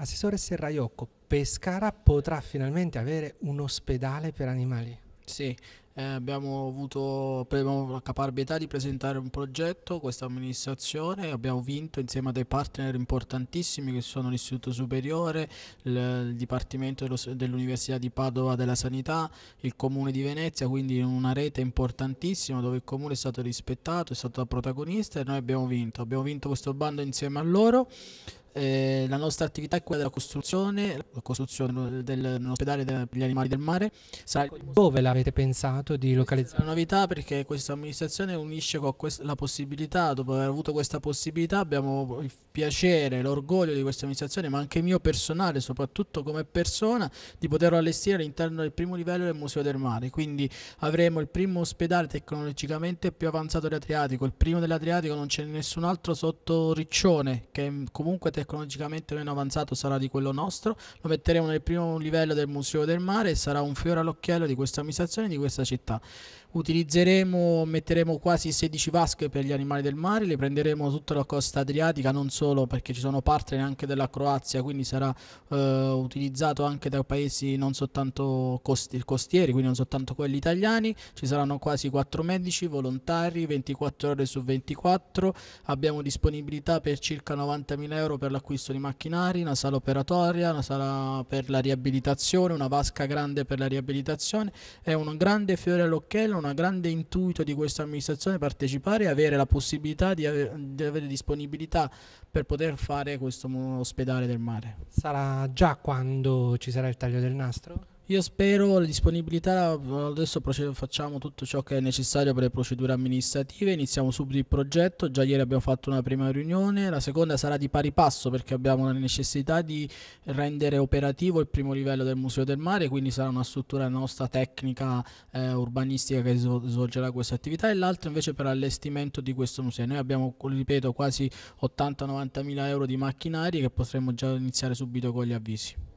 Assessore Serraiocco, Pescara potrà finalmente avere un ospedale per animali. Sì, eh, abbiamo avuto abbiamo la caparbietà di presentare un progetto, questa amministrazione, abbiamo vinto insieme a dei partner importantissimi che sono l'Istituto Superiore, il, Dipartimento dell'Università di Padova della Sanità, il Comune di Venezia, quindi una rete importantissima dove il Comune è stato rispettato, è stato protagonista e noi abbiamo vinto. Abbiamo vinto questo bando insieme a loro eh, la nostra attività è quella della costruzione, la costruzione dell'ospedale degli animali del mare. Sarà... Dove l'avete pensato di localizzare? È una novità perché questa amministrazione unisce con la possibilità, dopo aver avuto questa possibilità, abbiamo il piacere, l'orgoglio di questa amministrazione, ma anche mio personale, soprattutto come persona, di poterlo allestire all'interno del primo livello del Museo del Mare. Quindi avremo il primo ospedale tecnologicamente più avanzato dell'Adriatico, il primo dell'Adriatico, non c'è nessun altro sotto Riccione che comunque tecnologicamente meno avanzato sarà di quello nostro, lo metteremo nel primo livello del Museo del Mare e sarà un fiore all'occhiello di questa amministrazione e di questa città. Utilizzeremo, metteremo quasi 16 vasche per gli animali del mare, le prenderemo tutta la costa adriatica, non solo perché ci sono partner anche della Croazia, quindi sarà eh, utilizzato anche da paesi non soltanto costi, costieri, quindi non soltanto quelli italiani, ci saranno quasi 4 medici, volontari, 24 ore su 24, abbiamo disponibilità per circa 90.000 euro per l'acquisto di macchinari, una sala operatoria, una sala per la riabilitazione, una vasca grande per la riabilitazione. È un grande fiore all'occhiello, un grande intuito di questa amministrazione partecipare e avere la possibilità di, ave- di avere disponibilità per poter fare questo ospedale del mare. Sarà già quando ci sarà il taglio del nastro? Io spero la disponibilità, adesso facciamo tutto ciò che è necessario per le procedure amministrative, iniziamo subito il progetto, già ieri abbiamo fatto una prima riunione, la seconda sarà di pari passo perché abbiamo la necessità di rendere operativo il primo livello del Museo del Mare, quindi sarà una struttura nostra tecnica eh, urbanistica che svolgerà questa attività e l'altra invece per l'allestimento di questo museo. Noi abbiamo, ripeto, quasi 80-90 mila euro di macchinari che potremmo già iniziare subito con gli avvisi.